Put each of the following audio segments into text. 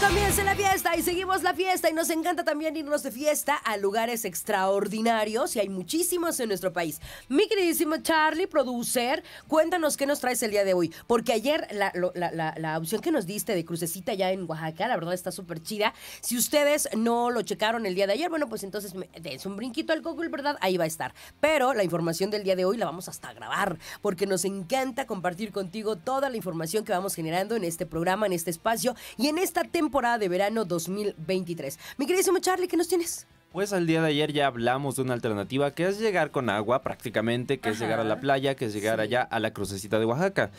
comience la fiesta y seguimos la fiesta y nos encanta también irnos de fiesta a lugares extraordinarios y hay muchísimos en nuestro país. Mi queridísimo Charlie, producer, cuéntanos qué nos traes el día de hoy, porque ayer la, opción que nos diste de crucecita ya en Oaxaca, la verdad está súper chida. Si ustedes no lo checaron el día de ayer, bueno, pues entonces es un brinquito al Google, ¿verdad? Ahí va a estar. Pero la información del día de hoy la vamos hasta a grabar, porque nos encanta compartir contigo toda la información que vamos generando en este programa, en este espacio y en esta temporada temporada de verano 2023. Mi queridísimo Charlie, ¿qué nos tienes? Pues al día de ayer ya hablamos de una alternativa que es llegar con agua prácticamente, que es llegar a la playa, que es llegar allá a la crucecita de Oaxaca.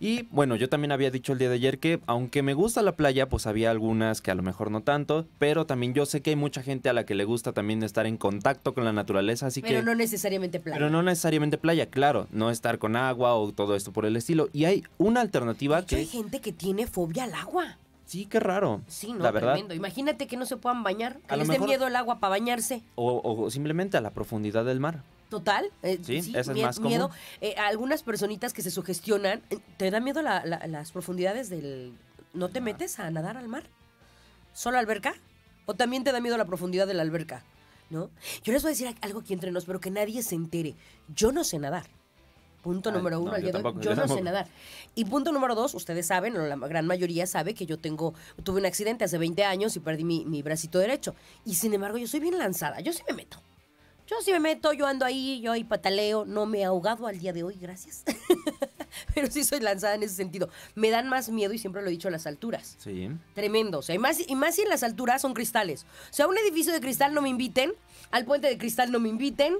Y bueno, yo también había dicho el día de ayer que aunque me gusta la playa, pues había algunas que a lo mejor no tanto, pero también yo sé que hay mucha gente a la que le gusta también estar en contacto con la naturaleza, así que... Pero no necesariamente playa. Pero no necesariamente playa, claro, no estar con agua o todo esto por el estilo. Y hay una alternativa que... Hay gente que tiene fobia al agua. Sí, qué raro. Sí, no, la verdad. Tremendo. Imagínate que no se puedan bañar, que les dé miedo el agua para bañarse. O, simplemente a la profundidad del mar. Total, eh, sí, es más eh, algunas personitas que se sugestionan, eh, ¿te da miedo las profundidades del... ¿No te ah. metes a nadar al mar? ¿Solo alberca? ¿O también te da miedo la profundidad de la alberca? ¿No? Yo les voy a decir algo aquí entre nos, pero que nadie se entere. Yo no sé nadar. Punto número uno, yo, no sé nadar. Y punto número dos, ustedes saben, o la gran mayoría sabe que yo tengo, tuve un accidente hace 20 años y perdí mi, bracito derecho. Y sin embargo, yo soy bien lanzada, yo sí me meto. Yo sí me meto, yo ando ahí, yo ahí pataleo, no me he ahogado al día de hoy, gracias. Pero sí soy lanzada en ese sentido. Me dan más miedo y siempre lo he dicho las alturas. Sí. Tremendo. O sea, y más, y más si en las alturas son cristales. O sea, a un edificio de cristal no me inviten, al puente de cristal no me inviten,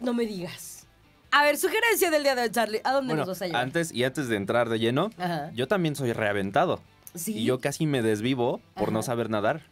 no me digas. A ver, sugerencia del día de Charlie. ¿A dónde nos vas a llevar? Antes, y antes de entrar de lleno, yo también soy reaventado. Y yo casi me desvivo por no saber nadar.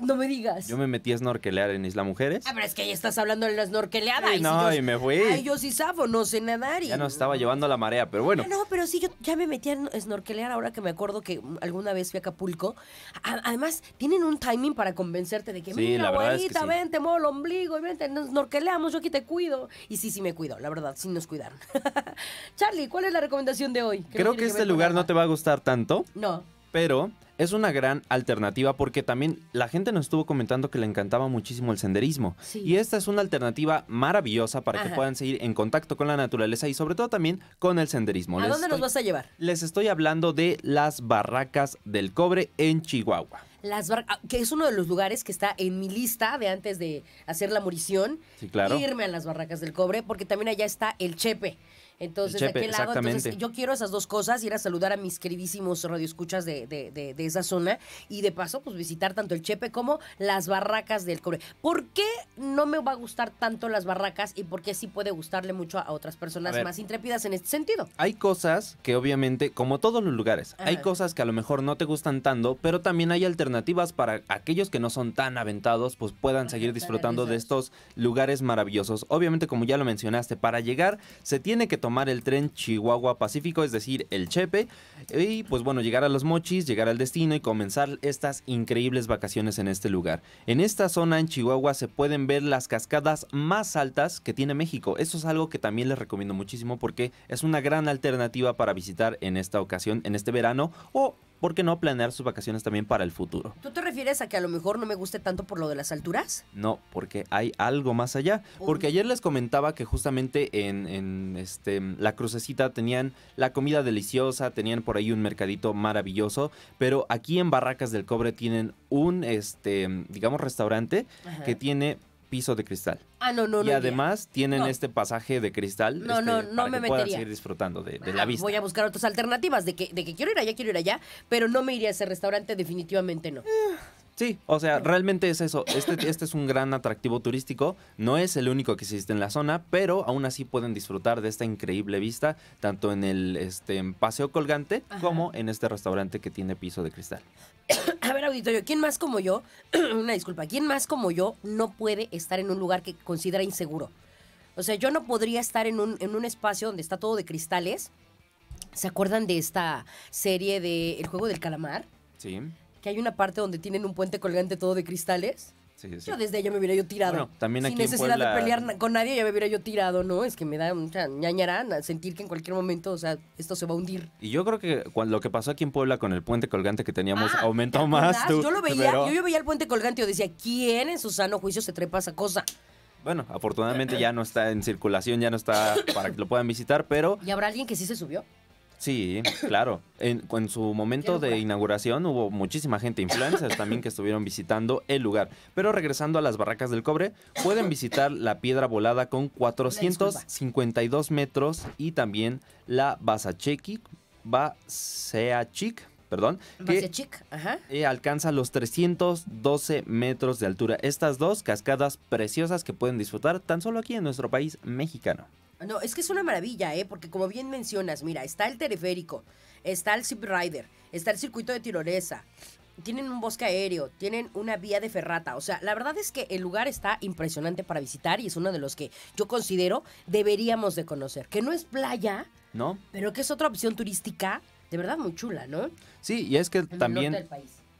No me digas. Yo me metí a snorkelear en Isla Mujeres. Ah, pero es que ahí estás hablando de la snorkeleada. no, y me fui. Ay, yo sí sabo, no sé nadar. Y... Ya nos estaba llevando la marea, pero bueno. Ah, no, pero sí, yo ya me metí a snorkelear ahora que me acuerdo que alguna vez fui a Acapulco. además, tienen un timing para convencerte de que, mira, abuelita, ven, te muevo el ombligo, y vente, nos snorkeleamos, yo aquí te cuido. Y sí, sí me cuido, la verdad, sí nos cuidaron. Charlie, ¿cuál es la recomendación de hoy? Creo que este lugar no te va a gustar tanto. No pero es una gran alternativa porque también la gente nos estuvo comentando que le encantaba muchísimo el senderismo. Y esta es una alternativa maravillosa para que puedan seguir en contacto con la naturaleza y sobre todo también con el senderismo. ¿A dónde nos vas a llevar? Les estoy hablando de las Barracas del Cobre en Chihuahua. Las ah, que es uno de los lugares que está en mi lista de antes de hacer la morición. Sí, claro. Irme a las Barracas del Cobre porque también allá está el Chepe entonces, ¿de aquel lado? Entonces, yo quiero esas dos cosas, ir a saludar a mis queridísimos radioescuchas de, de, de, esa zona y de paso, pues visitar tanto el Chepe como las barracas del cobre. ¿Por qué no me va a gustar tanto las barracas y por qué sí puede gustarle mucho a otras personas más intrépidas en este sentido? Hay cosas que obviamente, como todos los lugares, hay cosas que a lo mejor no te gustan tanto, pero también hay alternativas para aquellos que no son tan aventados, pues puedan seguir disfrutando de estos lugares maravillosos. Obviamente, como ya lo mencionaste, para llegar se tiene que tomar el tren Chihuahua Pacífico, es decir, el Chepe, y pues bueno, llegar a los mochis, llegar al destino y comenzar estas increíbles vacaciones en este lugar. En esta zona en Chihuahua se pueden ver las cascadas más altas que tiene México. Eso es algo que también les recomiendo muchísimo porque es una gran alternativa para visitar en esta ocasión, en este verano o ¿por qué no planear sus vacaciones también para el futuro? ¿Tú te refieres a que a lo mejor no me guste tanto por lo de las alturas? No, porque hay algo más allá. Porque ayer les comentaba que justamente en, este, la crucecita tenían la comida deliciosa, tenían por ahí un mercadito maravilloso, pero aquí en Barracas del Cobre tienen un, este, digamos, restaurante que tiene piso de cristal. Ah, no, no, y no. Y además tienen este pasaje de cristal no, este, no, para seguir disfrutando de, ah, la vista. Voy a buscar otras alternativas de que, de que quiero ir allá, quiero ir allá, pero no me iría a ese restaurante, definitivamente no. Sí, o sea, realmente es eso. Este, este es un gran atractivo turístico. No es el único que existe en la zona, pero aún así pueden disfrutar de esta increíble vista, tanto en el este, paseo colgante como en este restaurante que tiene piso de cristal. a ver, auditorio, ¿quién más como yo? una disculpa, ¿quién más como yo no puede estar en un lugar que considera inseguro? O sea, yo no podría estar en un, espacio donde está todo de cristales. ¿Se acuerdan de esta serie de El juego del calamar? Sí. Que hay una parte donde tienen un puente colgante todo de cristales. Yo desde ella me hubiera yo tirado. Bueno, también Sin necesidad en Puebla... de pelear con nadie, ya me hubiera yo tirado, ¿no? Es que me da mucha ñañarana sentir que en cualquier momento, o sea, esto se va a hundir. Y yo creo que cuando, lo que pasó aquí en Puebla con el puente colgante que teníamos ah, aumentó más. yo lo veía, yo, yo, veía el puente colgante y yo decía, ¿quién en su sano juicio se trepa esa cosa? Bueno, afortunadamente ya no está en circulación, ya no está para que lo puedan visitar, pero... ¿Y habrá alguien que sí se subió? Sí, claro. En, su momento de inauguración hubo muchísima gente, influencers también que estuvieron visitando el lugar. Pero regresando a las barracas del cobre, pueden visitar la piedra volada con 452 metros y también la Basachequi, Baseachic, perdón, que Ajá. Eh, alcanza los 312 metros de altura. Estas dos cascadas preciosas que pueden disfrutar tan solo aquí en nuestro país mexicano. No, es que es una maravilla, ¿eh? Porque como bien mencionas, mira, está el teleférico, está el zip rider, está el circuito de tirolesa, tienen un bosque aéreo, tienen una vía de ferrata. O sea, la verdad es que el lugar está impresionante para visitar y es uno de los que yo considero deberíamos de conocer. Que no es playa, ¿no? Pero que es otra opción turística de verdad muy chula, ¿no? Sí, y es que también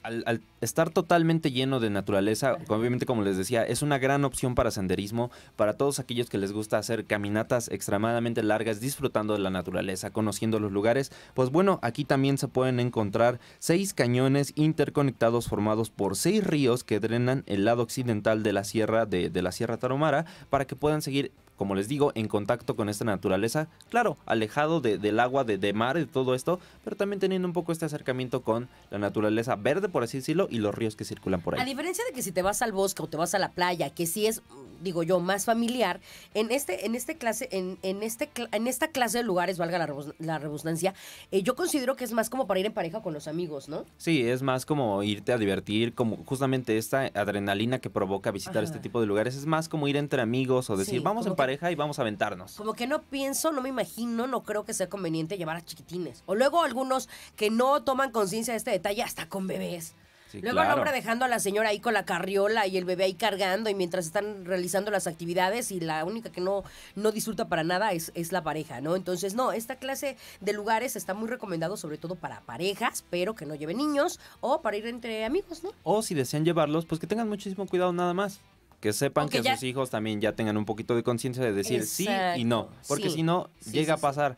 al, estar totalmente lleno de naturaleza, obviamente como les decía, es una gran opción para senderismo, para todos aquellos que les gusta hacer caminatas extremadamente largas, disfrutando de la naturaleza, conociendo los lugares. Pues bueno, aquí también se pueden encontrar seis cañones interconectados formados por seis ríos que drenan el lado occidental de la sierra de, de la Sierra Taromara para que puedan seguir como les digo, en contacto con esta naturaleza, claro, alejado de, del agua, de, de mar y todo esto, pero también teniendo un poco este acercamiento con la naturaleza verde, por así decirlo, y los ríos que circulan por ahí. A diferencia de que si te vas al bosque o te vas a la playa, que sí es digo yo, más familiar, en este, en este clase, en, en este, en esta clase de lugares, valga la, la redundancia, eh, yo considero que es más como para ir en pareja con los amigos, ¿no? Sí, es más como irte a divertir, como justamente esta adrenalina que provoca visitar este tipo de lugares, es más como ir entre amigos o decir, vamos en pareja y vamos a aventarnos. Como que no pienso, no me imagino, no creo que sea conveniente llevar a chiquitines. O luego algunos que no toman conciencia de este detalle hasta con bebés. Luego el hombre dejando a la señora ahí con la carriola y el bebé ahí cargando y mientras están realizando las actividades y la única que no, no disfruta para nada es, la pareja, ¿no? Entonces, no, esta clase de lugares está muy recomendado sobre todo para parejas, pero que no lleven niños o para ir entre amigos, ¿no? O si desean llevarlos, pues que tengan muchísimo cuidado nada más que sepan que sus hijos también ya tengan un poquito de conciencia de decir sí y no, porque si no llega a pasar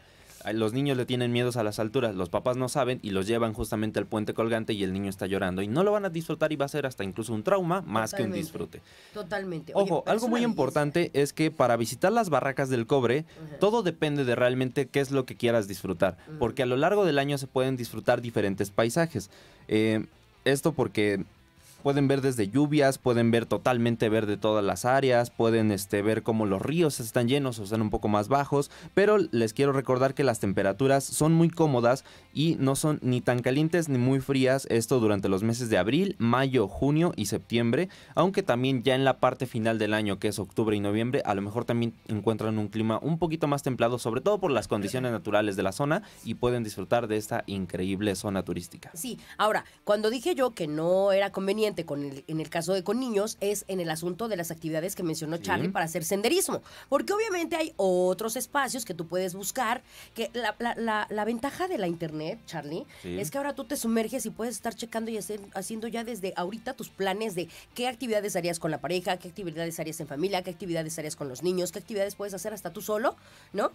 los niños le tienen miedos a las alturas, los papás no saben y los llevan justamente al puente colgante y el niño está llorando y no lo van a disfrutar y va a ser hasta incluso un trauma más que un disfrute. Totalmente. Ojo, algo muy importante es que para visitar las barracas del cobre, todo depende de realmente qué es lo que quieras disfrutar, porque a lo largo del año se pueden disfrutar diferentes paisajes. Eh, esto porque pueden ver desde lluvias, pueden ver totalmente verde todas las áreas, pueden este, ver cómo los ríos están llenos o están un poco más bajos, pero les quiero recordar que las temperaturas son muy cómodas y no son ni tan calientes ni muy frías, esto durante los meses de abril, mayo, junio y septiembre, aunque también ya en la parte final del año, que es octubre y noviembre, a lo mejor también encuentran un clima un poquito más templado, sobre todo por las condiciones naturales de la zona y pueden disfrutar de esta increíble zona turística. Sí, ahora, cuando dije yo que no era conveniente, en el caso de con niños es en el asunto de las actividades que mencionó Charlie para hacer senderismo, porque obviamente hay otros espacios que tú puedes buscar, que la, ventaja de la internet, Charlie, es que ahora tú te sumerges y puedes estar checando y haciendo ya desde ahorita tus planes de qué actividades harías con la pareja, qué actividades harías en familia, qué actividades harías con los niños, qué actividades puedes hacer hasta tú solo, ¿no?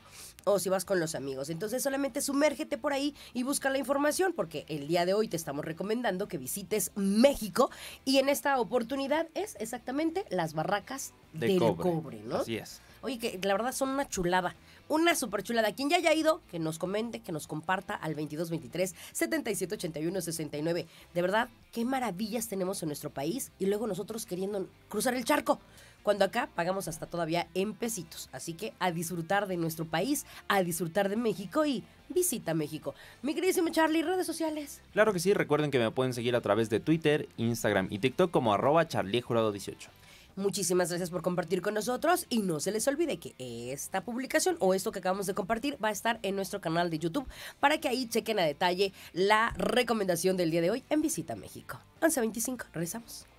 O si vas con los amigos. Entonces solamente sumérgete por ahí y busca la información, porque el día de hoy te estamos recomendando que visites México y en esta oportunidad es exactamente las barracas de del cobre. cobre ¿no? Así es. Oye, que la verdad son una chulada. Una super chulada. Quien ya haya ido, que nos comente, que nos comparta al 2223 7781 69. De verdad, qué maravillas tenemos en nuestro país y luego nosotros queriendo cruzar el charco cuando acá pagamos hasta todavía en pesitos. Así que a disfrutar de nuestro país, a disfrutar de México y visita México. Mi queridísimo Charlie, redes sociales. Claro que sí, recuerden que me pueden seguir a través de Twitter, Instagram y TikTok como arroba charliejurado18. Muchísimas gracias por compartir con nosotros y no se les olvide que esta publicación o esto que acabamos de compartir va a estar en nuestro canal de YouTube para que ahí chequen a detalle la recomendación del día de hoy en Visita México. 11.25, regresamos.